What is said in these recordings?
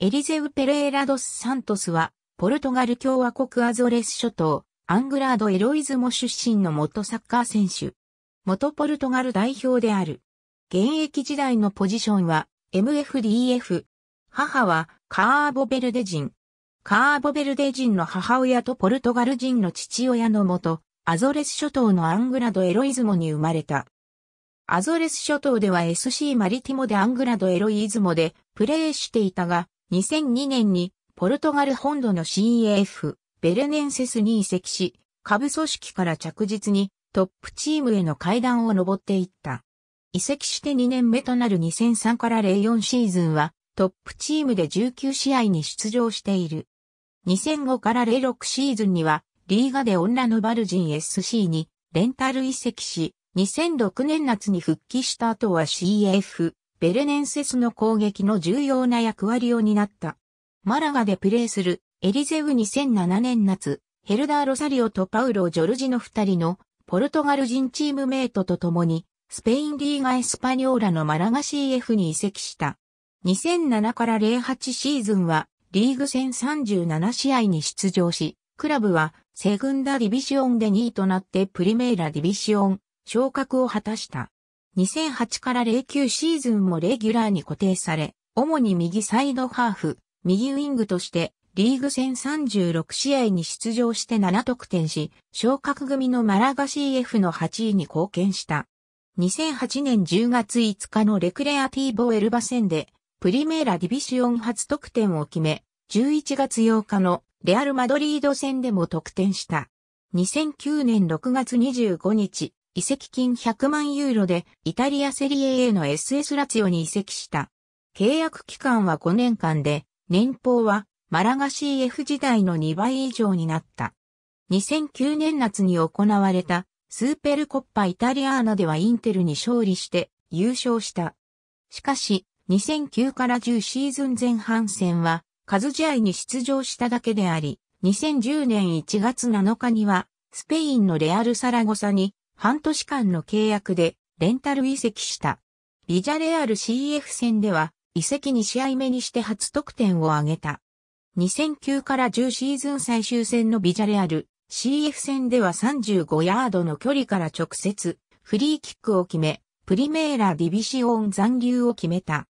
エリゼウ・ペレーラ・ドス・サントスは、ポルトガル共和国アゾレス諸島、アングラード・エロイズモ出身の元サッカー選手。元ポルトガル代表である。現役時代のポジションは、MFDF。母は、カーボベルデ人。カーボベルデ人の母親とポルトガル人の父親のもと、アゾレス諸島のアングラド・エロイズモに生まれた。アゾレス諸島では SC マリティモでアングラド・エロイズモでプレーしていたが、2002年にポルトガル本土の CAF、ベルネンセスに移籍し、下部組織から着実にトップチームへの階段を登っていった。移籍して2年目となる2003から04シーズンはトップチームで19試合に出場している。2005から06シーズンにはリーガで女のバルジン SC にレンタル移籍し、2006年夏に復帰した後は CF a、ベレネンセスの攻撃の重要な役割を担った。マラガでプレーするエリゼウ2007年夏、ヘルダー・ロサリオとパウロ・ジョルジの二人のポルトガル人チームメイトと共にスペインリーガ・エスパニョーラのマラガ CF に移籍した。2007から08シーズンはリーグ戦37試合に出場し、クラブはセグンダ・ディビシオンで2位となってプリメイラ・ディビシオン昇格を果たした。2008から09シーズンもレギュラーに固定され、主に右サイドハーフ、右ウィングとして、リーグ戦36試合に出場して7得点し、昇格組のマラガ CF の8位に貢献した。2008年10月5日のレクレアティーボエルバ戦で、プリメーラディビシオン初得点を決め、11月8日のレアル・マドリード戦でも得点した。2009年6月25日、移籍金100万ユーロでイタリアセリエ A の SS ラツィオに移籍した。契約期間は5年間で、年俸はマラガ CF 時代の2倍以上になった。2009年夏に行われたスーペルコッパイタリアーナではインテルに勝利して優勝した。しかし、2009から10シーズン前半戦は、数試合に出場しただけであり、2010年1月7日には、スペインのレアル・サラゴサに半年間の契約でレンタル移籍した。ビジャレアル CF 戦では移籍2試合目にして初得点を挙げた。2009から10シーズン最終戦のビジャレアル CF 戦では35ヤードの距離から直接フリーキックを決め、プリメーラディビシオン残留を決めた。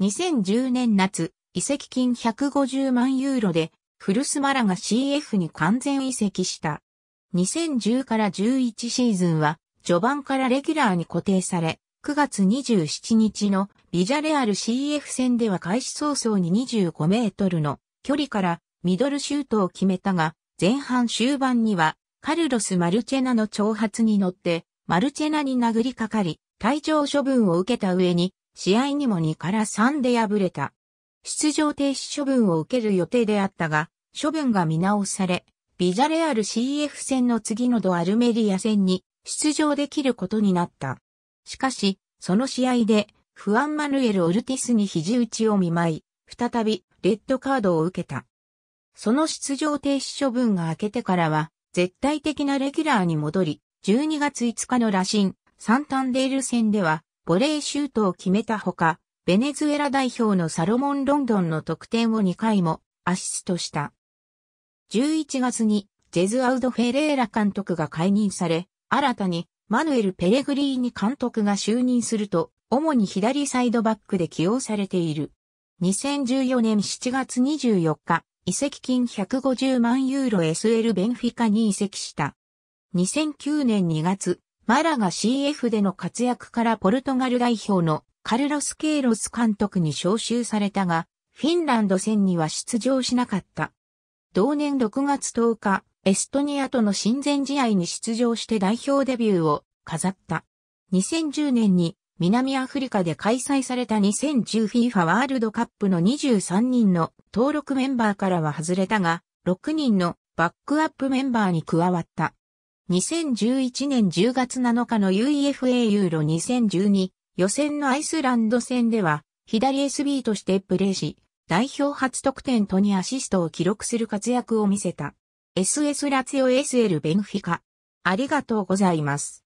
2010年夏、移籍金150万ユーロで、フルスマラが CF に完全移籍した。2010から11シーズンは、序盤からレギュラーに固定され、9月27日のビジャレアル CF 戦では開始早々に25メートルの距離からミドルシュートを決めたが、前半終盤にはカルロス・マルチェナの挑発に乗って、マルチェナに殴りかかり、退場処分を受けた上に、試合にも2から3で敗れた。出場停止処分を受ける予定であったが、処分が見直され、ビジャレアル CF 戦の次のドアルメリア戦に出場できることになった。しかし、その試合で、フアン・マヌエル・オルティスに肘打ちを見舞い、再び、レッドカードを受けた。その出場停止処分が明けてからは、絶対的なレギュラーに戻り、12月5日の羅針、サンタンデール戦では、ボレーシュートを決めたほか、ベネズエラ代表のサロモン・ロンドンの得点を2回もアシストした。11月にジェズアウド・フェレーラ監督が解任され、新たにマヌエル・ペレグリーニ監督が就任すると、主に左サイドバックで起用されている。2014年7月24日、移籍金150万ユーロ SL ベンフィカに移籍した。2009年2月、マラが CF での活躍からポルトガル代表のカルロス・ケイロス監督に招集されたが、フィンランド戦には出場しなかった。同年6月10日、エストニアとの親善試合に出場して代表デビューを飾った。2010年に南アフリカで開催された 2010FIFA ワールドカップの23人の登録メンバーからは外れたが、6人のバックアップメンバーに加わった。2011年10月7日の UEFA ユーロ2012予選のアイスランド戦では左 SB としてプレーし、代表初得点とにアシストを記録する活躍を見せた。SS ラツヨ SL ベンフィカ。ありがとうございます。